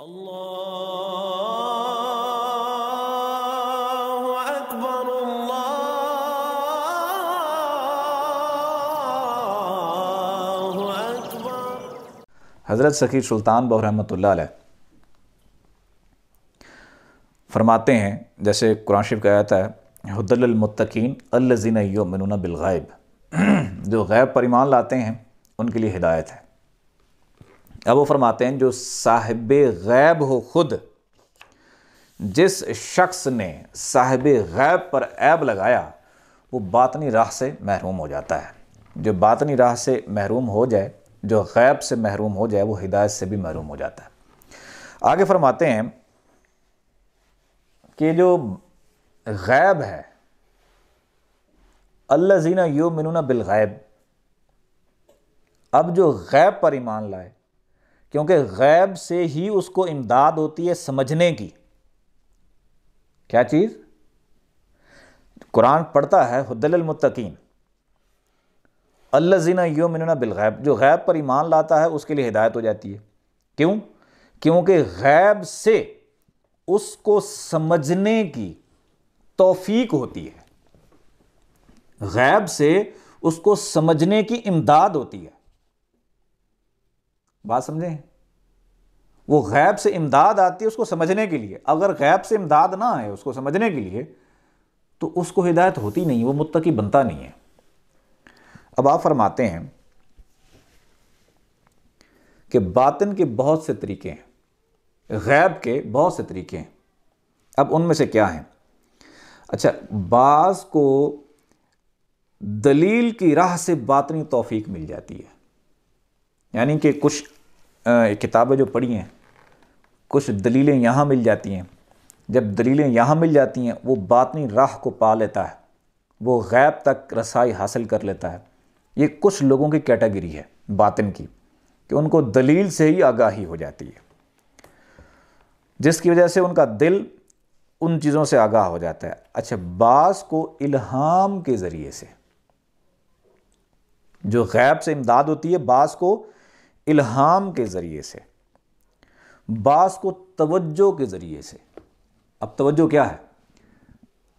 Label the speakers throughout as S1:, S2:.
S1: हज़रत सखी सुल्तान बहरहमत फरमाते हैं जैसे कुरान शिफ का आता है हदलमतकीन यो योमिन बिलगैब जो गैब पर ईमान लाते हैं उनके लिए हिदायत है अब वो फरमाते हैं जो साहिब गैब हो खुद जिस शख्स ने साहिब गैब पर ऐब लगाया वो बातनी राह से महरूम हो जाता है जो बातनी राह से महरूम हो जाए जो गैब से महरूम हो जाए वो हिदायत से भी महरूम हो जाता है आगे फरमाते हैं कि जो गैब है अल्लाह जीना यो मिनुना बिलगैब अब जो गैब पर ईमान लाए क्योंकि गैब से ही उसको इमदाद होती है समझने की क्या चीज़ कुरान पढ़ता है हदलमतकीन अल्लाजीना बिल बिलगैब जो गैब पर ईमान लाता है उसके लिए हिदायत हो जाती है क्यों क्योंकि गैब से उसको समझने की तोफीक होती है गैब से उसको समझने की इमदाद होती है बात समझें वो गैब से इमदाद आती है उसको समझने के लिए अगर गैब से इमदाद ना आए उसको समझने के लिए तो उसको हिदायत होती नहीं वो मुत्तकी बनता नहीं है अब आप फरमाते हैं कि बातिन के बहुत से तरीके हैं गैब के बहुत से तरीके हैं अब उनमें से क्या हैं अच्छा बाज़ को दलील की राह से बातनी तोफ़ी मिल जाती है यानी कि कुछ किताबें जो पढ़ी हैं कुछ दलीलें यहाँ मिल जाती हैं जब दलीलें यहाँ मिल जाती हैं वो बातनी राह को पा लेता है वो गैब तक रसाई हासिल कर लेता है ये कुछ लोगों की कैटेगरी है बातिन की कि उनको दलील से ही आगाही हो जाती है जिसकी वजह से उनका दिल उन चीज़ों से आगाह हो जाता है अच्छा बास को इल्हाम के ज़रिए से जो गैब से इमदाद होती है बास को इल्हाम के ज़रिए से बास को तवज्जो के ज़रिए से अब तवज्जो क्या है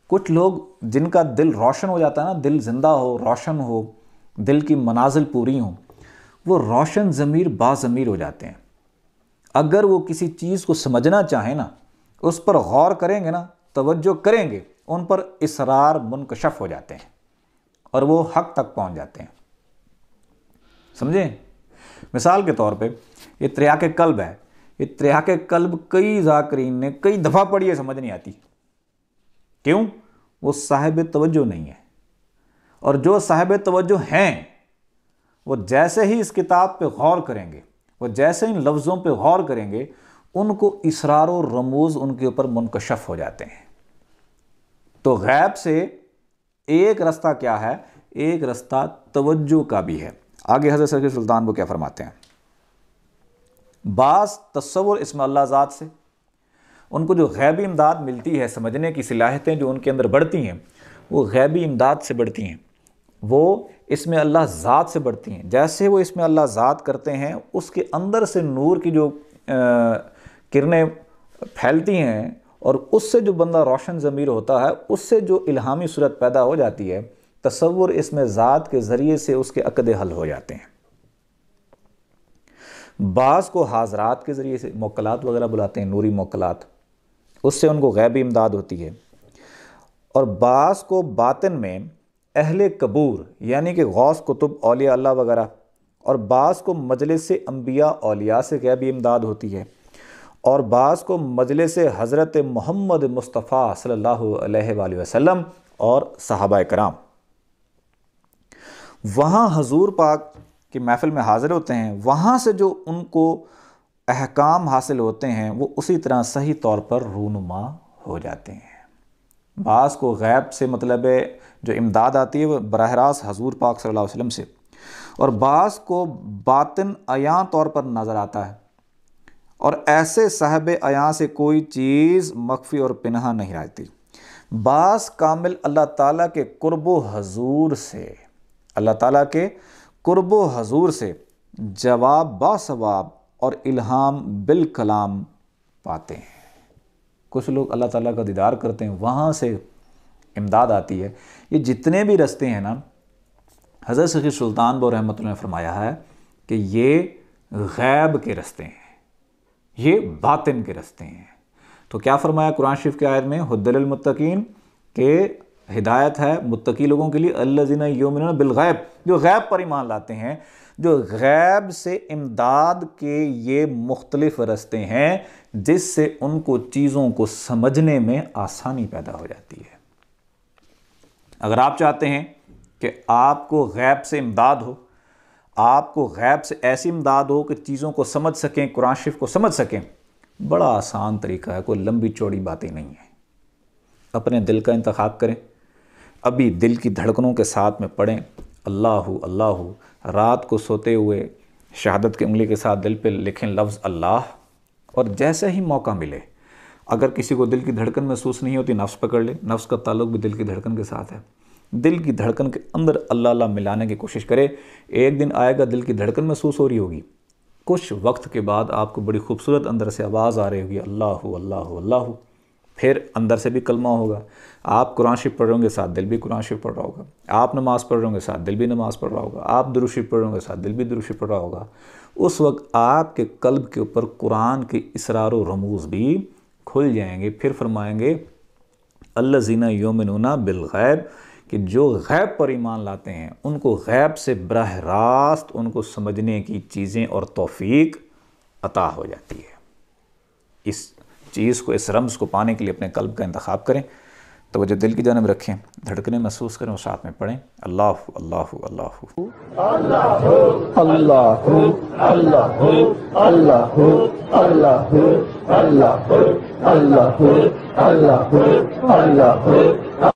S1: कुछ लोग जिनका दिल रोशन हो जाता है ना दिल ज़िंदा हो रोशन हो दिल की मनाजिल पूरी हो वो रोशन ज़मीर बाज़मीर हो जाते हैं अगर वो किसी चीज़ को समझना चाहें ना उस पर गौर करेंगे ना तवज्जो करेंगे उन पर इसरार मुनकशफ हो जाते हैं और वो हक तक पहुंच जाते हैं समझें मिसाल के तौर पर ये के कल्ब है ये के कल्ब कई जाकरीन ने कई दफ़ा पढ़ी है समझ नहीं आती क्यों वो साहिब तवज्जो नहीं है और जो साहिब तवज्जो हैं वो जैसे ही इस किताब पे गौर करेंगे वो जैसे इन लफ्ज़ों पे गौर करेंगे उनको इसरार और रमूज़ उनके ऊपर मुनकशफ हो जाते हैं तो गैब से एक रास्ता क्या है एक रास्ता तवज्जो का भी है आगे हजरत सर सुल्तान वो क्या फरमाते हैं बास तस्वुर इसम ज़ात से उनको जो गैबी इमदाद मिलती है समझने की सलाहतें जो उनके अंदर बढ़ती हैं वो गैबी इमदाद से बढ़ती हैं वो इसमें अल्लाह ज़ात से बढ़ती हैं जैसे वो इसमें अल्लाह ज़ात करते हैं उसके अंदर से नूर की जो किरणें फैलती हैं और उससे जो बंदा रोशन ज़मीर होता है उससे जो इल्हामी सूरत पैदा हो जाती है तस्वुर इसमें ज़ात के ज़रिए से उसके अकद हल हो जाते हैं बास को हाजरात के ज़रिए से मोकलात वगैरह बुलाते हैं नूरी मोकलात उससे उनको गैब इमदाद होती है और बास को बातन में अहल कबूर यानी कि गौस कुतुब अलिया अल्लाह वगैरह और बास को मजलिस अम्बिया अलिया से गैब इमदाद होती है और बास को मजलिस हज़रत मोहम्मद मुस्तफ़ा सल्ला वसम और सहाबा कराम वहाँ हजूर पाक की महफ़िल में हाज़िर होते हैं वहाँ से जो उनको अहकाम हासिल होते हैं वो उसी तरह सही तौर पर रूनुमा हो जाते हैं बास को गैब से मतलब है जो इमदाद आती है वह बरह रास्त हजूर पाक सल्ला अलैहि से और बास को बातिन अयां तौर पर नज़र आता है और ऐसे साहब अयाँ से कोई चीज़ मख्फी और पिनहा नहीं रहती बास कामिल अल्लाह ताला के कुर्ब हजूर से अल्लाह ताला के कुर्ब हजूर से जवाब बासवाब और इल्हाम बिल कलाम पाते हैं कुछ लोग अल्लाह ताला का दीदार करते हैं वहाँ से इमदाद आती है ये जितने भी रस्ते हैं ना हज़रत सखी सुल्तान बो रहमत ने फरमाया है कि ये गैब के रस्ते हैं ये बातिन के रस्ते हैं तो क्या फरमाया कुरान शरीफ के आयत में हदलमतकीन के हिदायत है मुतकी लोगों के लिए अल्लाजीना योमिन बिलगैब जो गैब पर ईमान लाते हैं जो गैब से इमदाद के ये मुख्तलफ़ रस्ते हैं जिससे उनको चीज़ों को समझने में आसानी पैदा हो जाती है अगर आप चाहते हैं कि आपको गैब से इमदाद हो आपको गैब से ऐसी इमदाद हो कि चीज़ों को समझ सकें कुरान शिफ को समझ सकें बड़ा आसान तरीका है कोई लंबी चौड़ी बातें नहीं है अपने दिल का इंतखब करें अभी दिल की धड़कनों के साथ में पढ़ें अल्लाह अल्लाह रात को सोते हुए शहादत की उंगली के साथ दिल पे लिखें लफ्ज़ अल्लाह और जैसे ही मौका मिले अगर किसी को दिल की धड़कन महसूस नहीं होती नफ्स पकड़ ले नफ्स का ताल्लुक भी दिल की धड़कन के साथ है दिल की धड़कन के अंदर अल्लाह अल्लाह मिलाने की कोशिश करे एक दिन आएगा दिल की धड़कन महसूस हो रही होगी कुछ वक्त के बाद आपको बड़ी खूबसूरत अंदर से आवाज़ आ रही होगी अल्लाह अल्लाह अल्लाह फिर अंदर से भी कलमा होगा आप कुरान शरीफ पढ़ रहे होंगे साथ दिल भी कुरान शरीफ पढ़ रहा होगा आप नमाज़ पढ़ रहे होंगे साथ दिल भी नमाज़ पढ़ रहा होगा आप दुरुशी पढ़ रहे होंगे साथ दिल भी दुरुशी पढ़ रहा होगा उस वक्त आपके कल्ब के ऊपर कुरान के इसरार रमूज़ भी खुल जाएंगे फिर फरमाएंगे अल्ला जीना बिल ग़ैब कि जो गैब पर ईमान लाते हैं उनको गैब से बरह रास्त उनको समझने की चीज़ें और तोफ़ी अता हो जाती है इस चीज़ को इस रम्स को पाने के लिए अपने कल्ब का इंतखब करें तो वह दिल की जानब रखें धड़कने महसूस करें और साथ में पढ़ें अल्लाह अल्लाह अल्लाह अल्लाह अल्लाह अल्लाह अल्लाह अल्लाह